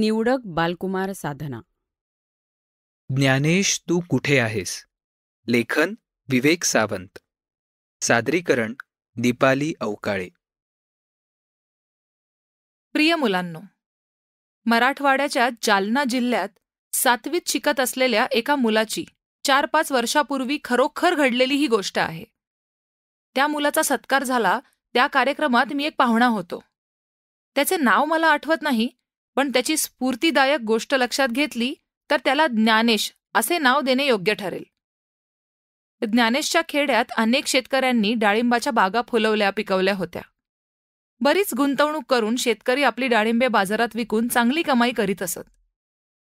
निवडक बालकुमार साधना ज्ञानेश तू कुठे आहेस लेखन विवेक सावंत सादरीकरण दीपाली अवकाळे प्रिय मुलांनो मराठवाड्याच्या जालना जिल्ह्यात सातवीत शिकत असलेल्या एका मुलाची चार पाच वर्षापूर्वी खरोखर घडलेली ही गोष्ट आहे त्या मुलाचा सत्कार झाला त्या कार्यक्रमात मी एक पाहुणा होतो त्याचे नाव मला आठवत नाही पण त्याची स्फूर्तीदायक गोष्ट लक्षात घेतली तर त्याला ज्ञानेश असे नाव देणे योग्य ठरेल ज्ञानेशच्या खेड्यात अनेक शेतकऱ्यांनी डाळिंबाच्या बागा फुलवल्या पिकवल्या होत्या बरीच गुंतवणूक करून शेतकरी आपली डाळिंबे बाजारात विकून चांगली कमाई करीत असत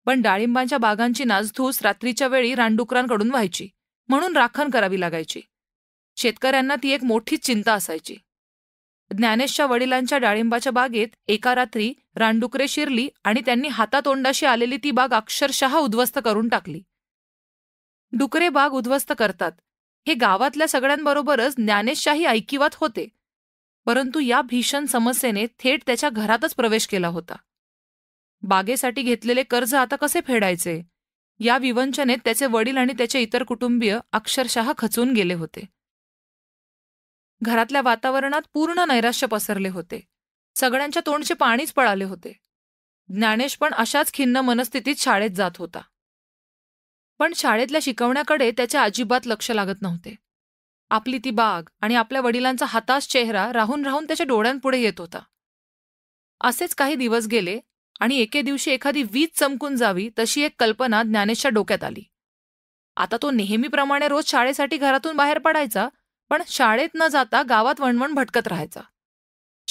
पण डाळिंबांच्या बागांची नासधूस रात्रीच्या वेळी रानडुकरांकडून व्हायची म्हणून राखण करावी लागायची शेतकऱ्यांना ती एक मोठीच चिंता असायची ज्ञानेशच्या वडिलांच्या डाळिंबाच्या बागेत एका रात्री रानडुकरे शिरली आणि त्यांनी हातातोंडाशी आलेली ती बाग अक्षरशः उद्ध्वस्त करून टाकली डुकरे बाग उद्ध्वस्त करतात हे गावातल्या सगळ्यांबरोबरच ज्ञानेशशाही ऐकिवात होते परंतु या भीषण समस्येने थेट त्याच्या घरातच प्रवेश केला होता बागेसाठी घेतलेले कर्ज आता कसे फेडायचे या विवंचनेत त्याचे वडील आणि त्याचे इतर कुटुंबीय अक्षरशः खचून गेले होते घरातल्या वातावरणात पूर्ण नैराश्य पसरले होते सगळ्यांच्या तोंडचे पाणीच पळाले होते ज्ञानेश पण अशाच खिन्न मनस्थितीत शाळेत जात होता पण शाळेतल्या शिकवण्याकडे त्याच्या अजिबात लक्ष लागत नव्हते आपली ती बाग आणि आपल्या वडिलांचा हताश चेहरा राहून राहून त्याच्या डोळ्यांपुढे येत होता असेच काही दिवस गेले आणि एके दिवशी एखादी वीज चमकून जावी तशी एक कल्पना ज्ञानेशच्या डोक्यात आली आता तो नेहमीप्रमाणे रोज शाळेसाठी घरातून बाहेर पडायचा पण शाळेत न जाता गावात वणवण भटकत राहायचा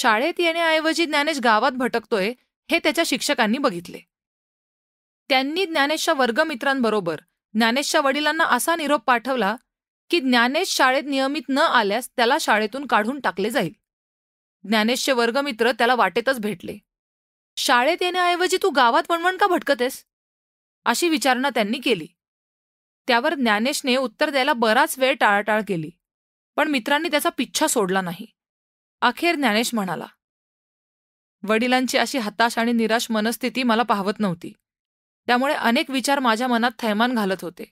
शाळेत येण्याऐवजी ज्ञानेश गावात भटकतोय हे त्याच्या शिक्षकांनी बघितले त्यांनी ज्ञानेशच्या वर्गमित्रांबरोबर ज्ञानेशच्या वडिलांना असा निरोप पाठवला की ज्ञानेश शाळेत नियमित न आल्यास त्याला शाळेतून काढून टाकले जाईल ज्ञानेशचे वर्गमित्र त्याला वाटेतच भेटले शाळेत येण्याऐवजी तू गावात वणवण का भटकतेस अशी विचारणा त्यांनी केली त्यावर ज्ञानेशने उत्तर द्यायला बराच वेळ टाळाटाळ केली पण मित्रांनी त्याचा पिच्छा सोडला नाही अखेर ज्ञानेश म्हणाला वडिलांची अशी हताश आणि निराश मनस्थिती मला पाहवत नव्हती त्यामुळे अनेक विचार माझ्या मनात थैमान घालत होते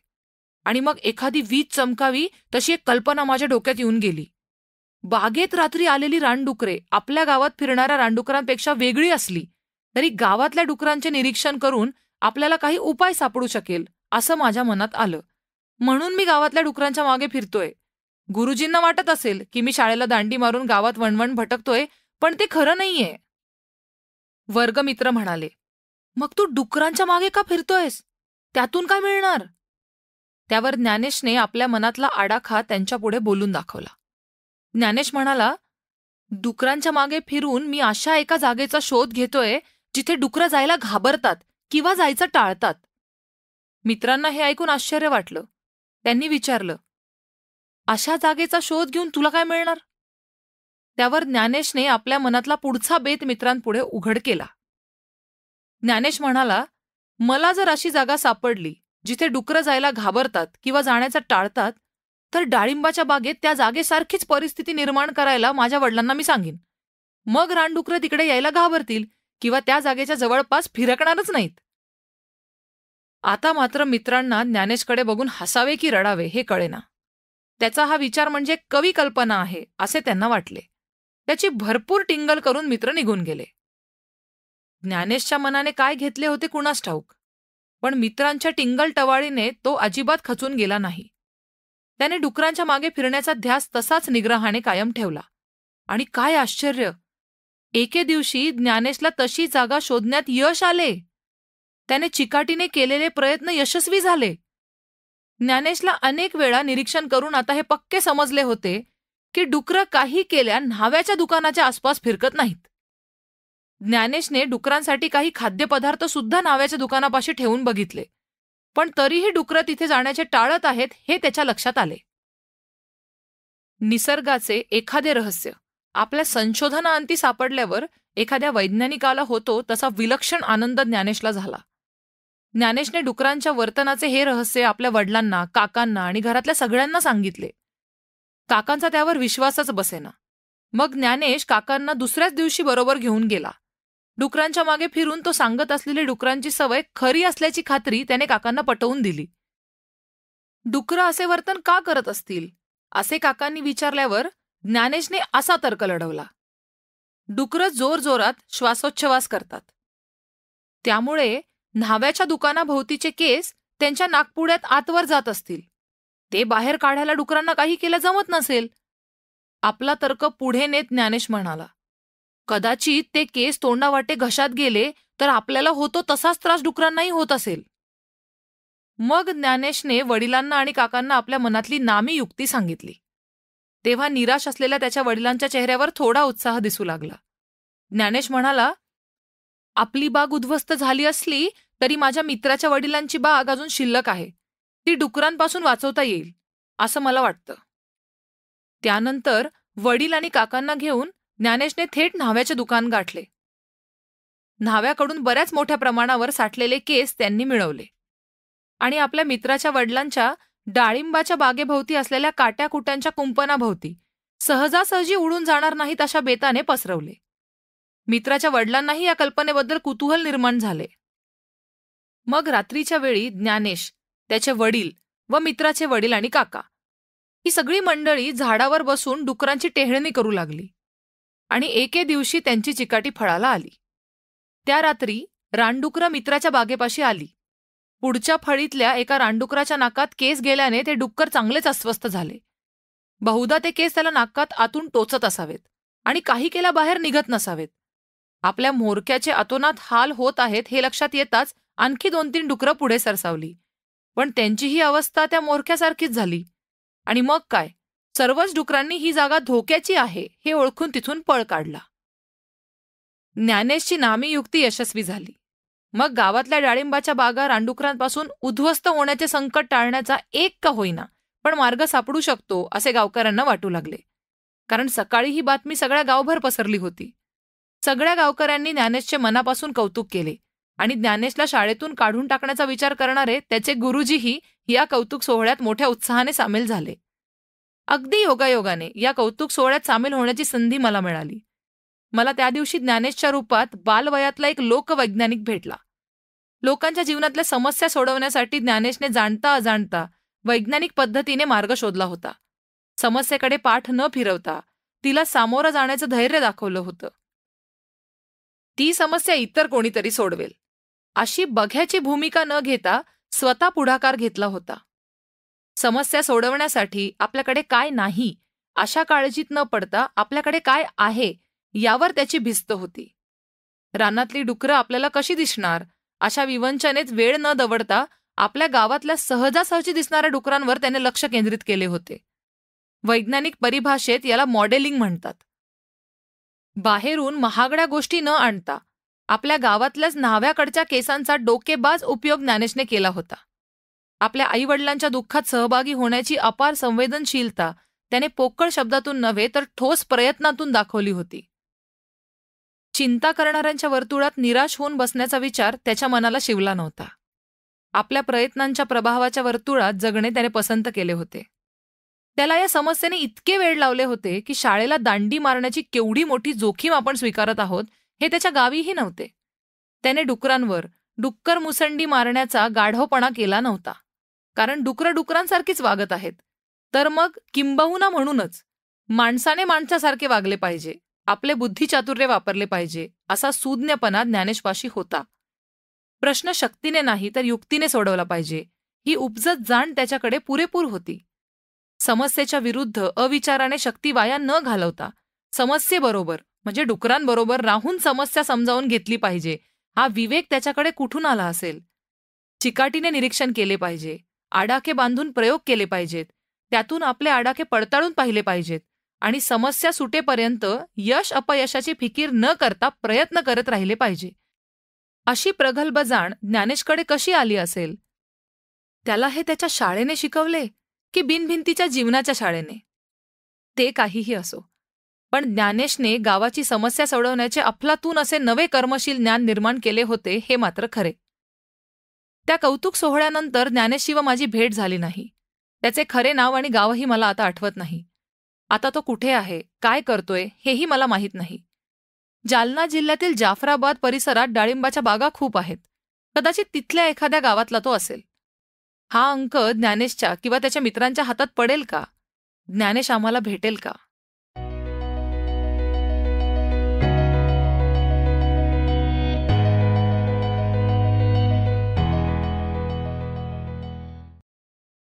आणि मग एखादी वीज चमकावी तशी एक कल्पना माझ्या डोक्यात येऊन गेली बागेत रात्री आलेली रानडुकरे आपल्या गावात फिरणाऱ्या रानडुकरांपेक्षा वेगळी असली तरी गावातल्या डुकरांचे निरीक्षण करून आपल्याला काही उपाय सापडू शकेल असं माझ्या मनात आलं म्हणून मी गावातल्या डुकरांच्या मागे फिरतोय गुरुजींना वाटत असेल की मी शाळेला दांडी मारून गावात वणवण भटकतोय पण ते खरं नाहीये वर्गमित्र म्हणाले मग तू डुकरांच्या मागे का फिरतोयस त्यातून काय मिळणार त्यावर ज्ञानेशने आपल्या मनातला आडाखा त्यांच्यापुढे बोलून दाखवला ज्ञानेश म्हणाला डुकरांच्या मागे फिरून मी अशा एका जागेचा शोध घेतोय जिथे डुकरं जायला घाबरतात किंवा जायचं टाळतात मित्रांना हे ऐकून आश्चर्य वाटलं त्यांनी विचारलं अशा जागेचा शोध घेऊन तुला काय मिळणार त्यावर ज्ञानेशने आपल्या मनातला पुढचा बेत मित्रांपुढे उघड केला ज्ञानेश म्हणाला मला जर अशी जागा सापडली जिथे डुकरं जायला घाबरतात किंवा जाण्याचं टाळतात तर डाळिंबाच्या बागेत त्या जागेसारखीच परिस्थिती निर्माण करायला माझ्या वडिलांना मी सांगेन मग रानडुकरं तिकडे यायला घाबरतील किंवा त्या जागेच्या जवळपास फिरकणारच नाहीत आता मात्र मित्रांना ज्ञानेशकडे बघून हसावे की रडावे हे कळेना त्याचा हा विचार म्हणजे कवी कल्पना आहे असे त्यांना वाटले त्याची भरपूर टिंगल करून मित्र निघून गेले ज्ञानेशच्या मनाने काय घेतले होते कुणास ठाऊक पण मित्रांच्या टिंगल टवाळीने तो अजिबात खचून गेला नाही त्याने डुकरांच्या मागे फिरण्याचा ध्यास तसाच निग्रहाने कायम ठेवला आणि काय आश्चर्य एके दिवशी ज्ञानेशला तशी जागा शोधण्यात यश आले त्याने चिकाटीने केलेले प्रयत्न यशस्वी झाले ज्ञानेशला अनेक वेळा निरीक्षण करून आता हे पक्के समजले होते की डुकरं काही केल्या न्हाव्याच्या दुकानाच्या आसपास फिरकत नाहीत ज्ञानेशने डुकरांसाठी काही खाद्यपदार्थ सुद्धा नाव्याच्या दुकानापाशी ठेवून बघितले पण तरीही डुकरं तिथे जाण्याचे टाळत आहेत हे त्याच्या लक्षात आले निसर्गाचे एखादे रहस्य आपल्या संशोधनाअंती सापडल्यावर एखाद्या वैज्ञानिकाला होतो तसा विलक्षण आनंद ज्ञानेशला झाला ज्ञानेशने डुकरांच्या वर्तनाचे हे रहस्य आपल्या वडिलांना काकांना आणि घरातल्या सगळ्यांना सांगितले काकांचा त्यावर विश्वासच बसेना मग ज्ञानेश काकांना दुसऱ्याच दिवशी बरोबर घेऊन गेला डुकरांच्या मागे फिरून तो सांगत असलेली डुकरांची सवय खरी असल्याची खात्री त्याने काकांना पटवून दिली डुकरं असे वर्तन का करत असतील असे काकांनी विचारल्यावर ज्ञानेशने असा तर्क लढवला डुकरं जोरजोरात श्वासोच्छवास करतात त्यामुळे न्हाव्याच्या दुकानाभोवतीचे केस त्यांच्या नागपुड्यात आतवर जात असतील ते बाहेर काढायला डुकरांना काही केलं जमत नसेल आपला तर्क पुढे नेत ज्ञानेश म्हणाला कदाचित ते केस तोंडावाटे घशात गेले तर आपल्याला होतो तसाच त्रास डुकरांनाही होत असेल मग ज्ञानेशने वडिलांना आणि काकांना आपल्या मनातली नामी युक्ती सांगितली तेव्हा निराश असलेल्या त्याच्या वडिलांच्या चेहऱ्यावर थोडा उत्साह दिसू लागला ज्ञानेश म्हणाला आपली बाग उद्ध्वस्त झाली असली तरी माझ्या मित्राच्या वडिलांची बाग अजून शिल्लक आहे ती डुकरांपासून वाचवता येईल असं मला वाटतं त्यानंतर वडील आणि काकांना घेऊन ज्ञानेशने थेट न्हाव्याचे दुकान गाठले न्हाव्याकडून बऱ्याच मोठ्या प्रमाणावर साठलेले केस त्यांनी मिळवले आणि आपल्या मित्राच्या वडिलांच्या डाळिंबाच्या बागेभोवती असलेल्या काट्याकुट्यांच्या कुंपनाभोवती सहजासहजी उडून जाणार नाहीत अशा बेताने पसरवले मित्राच्या वडिलांनाही या कल्पनेबद्दल कुतूहल निर्माण झाले मग रात्रीच्या वेळी ज्ञानेश त्याचे वडील व मित्राचे वडील आणि काका ही सगळी मंडळी झाडावर बसून डुकरांची टेहळणी करू लागली आणि एके दिवशी त्यांची चिकाटी फळाला आली त्या रात्री रानडुकरं मित्राच्या बागेपाशी आली पुढच्या फळीतल्या एका रानडुकराच्या नाकात केस गेल्याने ते डुक्कर चांगलेच अस्वस्थ झाले बहुधा ते केस त्याला नाकात आतून टोचत असावेत आणि काही केला बाहेर निघत नसावेत आपल्या मोरक्याचे अतोनात हाल होत आहेत हे लक्षात येताच आणखी दोन तीन डुकरं पुढे सरसावली पण त्यांची ही अवस्था त्या मोरख्यासारखीच झाली आणि मग काय सर्वच डुकरांनी ही जागा धोक्याची आहे हे ओळखून तिथून पळ काढला ज्ञानेशची नामी युक्ती यशस्वी झाली मग गावातल्या डाळिंबाच्या बागा रानडुकरांपासून उद्ध्वस्त होण्याचे संकट टाळण्याचा एक का होईना पण मार्ग सापडू शकतो असे गावकऱ्यांना वाटू लागले कारण सकाळी ही बातमी सगळ्या गावभर पसरली होती सगळ्या गावकऱ्यांनी ज्ञानेशचे मनापासून कौतुक केले आणि ज्ञानेशला शाळेतून काढून टाकण्याचा विचार करणारे त्याचे गुरुजीही या कौतुक सोहळ्यात मोठ्या उत्साहाने सामील झाले अगदी योगायोगाने या कौतुक सोहळ्यात सामील होण्याची संधी मला मिळाली मला त्या दिवशी ज्ञानेशच्या रूपात बालवयातला एक लोकवैज्ञानिक भेटला लोकांच्या जीवनातल्या समस्या सोडवण्यासाठी ज्ञानेशने जाणता अजाणता वैज्ञानिक पद्धतीने मार्ग शोधला होता समस्येकडे पाठ न फिरवता तिला सामोरं जाण्याचं धैर्य दाखवलं होतं ती समस्या इतर कोणीतरी सोडवेल अशी बघ्याची भूमिका न घेता स्वतः पुढाकार घेतला होता समस्या सोडवण्यासाठी आपल्याकडे काय नाही अशा काळजीत न पडता आपल्याकडे काय आहे यावर त्याची भिस्त होती रानातली डुकरं आपल्याला कशी दिसणार अशा विवंचनेत वेळ न दवडता आपल्या गावातल्या सहजासहजी दिसणाऱ्या डुकरांवर त्याने लक्ष केंद्रित केले होते वैज्ञानिक परिभाषेत याला मॉडेलिंग म्हणतात बाहेरून महागड्या गोष्टी न आणता आपल्या गावातल्याच न्हाव्याकडच्या केसांचा डोकेबाज उपयोग ज्ञानेशने केला होता आपल्या आईवडिलांच्या दुःखात सहभागी होण्याची अपार संवेदनशीलता त्याने पोकळ शब्दातून नव्हे तर ठोस प्रयत्नातून दाखवली होती चिंता करणाऱ्यांच्या वर्तुळात निराश होऊन बसण्याचा विचार त्याच्या मनाला शिवला नव्हता आपल्या प्रयत्नांच्या प्रभावाच्या वर्तुळात जगणे त्याने पसंत केले होते त्याला या समस्येने इतके वेळ लावले होते की शाळेला दांडी मारण्याची केवढी मोठी जोखीम आपण स्वीकारत आहोत हे त्याच्या गावीही नव्हते त्याने डुकरांवर डुक्कर मुसंडी मारण्याचा गाढवपणा केला नव्हता कारण डुकरं डुकरांसारखीच वागत आहेत तर मग किंबहुना म्हणूनच माणसाने माणसासारखे वागले पाहिजे आपले बुद्धिचातुर्य वापरले पाहिजे असा सुज्ञपणा ज्ञानेशपाशी होता प्रश्न शक्तीने नाही तर युक्तीने सोडवला पाहिजे ही उपजत जाण त्याच्याकडे पुरेपूर होती समस्येच्या विरुद्ध अविचाराने शक्ती वाया न घालवता समस्येबरोबर म्हणजे डुकरांबरोबर राहून समस्या समजावून घेतली पाहिजे हा विवेक त्याच्याकडे कुठून आला असेल चिकाटीने निरीक्षण केले पाहिजे आडाखे बांधून प्रयोग केले पाहिजेत त्यातून आपले आडाखे पडताळून पाहिले पाहिजेत आणि समस्या सुटेपर्यंत यश अपयशाची फिकीर न करता प्रयत्न करत राहिले पाहिजे अशी प्रगल्भ जाण ज्ञानेशकडे कशी आली असेल त्याला हे त्याच्या शाळेने शिकवले की बिनभिंतीच्या जीवनाच्या शाळेने ते काहीही असो पण ज्ञानेशने गावाची समस्या सोडवण्याचे अफलातून असे नवे कर्मशील ज्ञान निर्माण केले होते हे मात्र खरे त्या कौतुक सोहळ्यानंतर ज्ञानेशशिव माझी भेट झाली नाही त्याचे खरे नाव आणि गावही मला आता आठवत नाही आता तो कुठे आहे काय करतोय हेही मला माहीत नाही जालना जिल्ह्यातील जाफराबाद परिसरात डाळिंबाच्या बागा खूप आहेत कदाचित तिथल्या एखाद्या गावातला तो असेल हा अंक ज्ञानेशच्या किंवा त्याच्या मित्रांच्या हातात पडेल का ज्ञानेश आम्हाला भेटेल का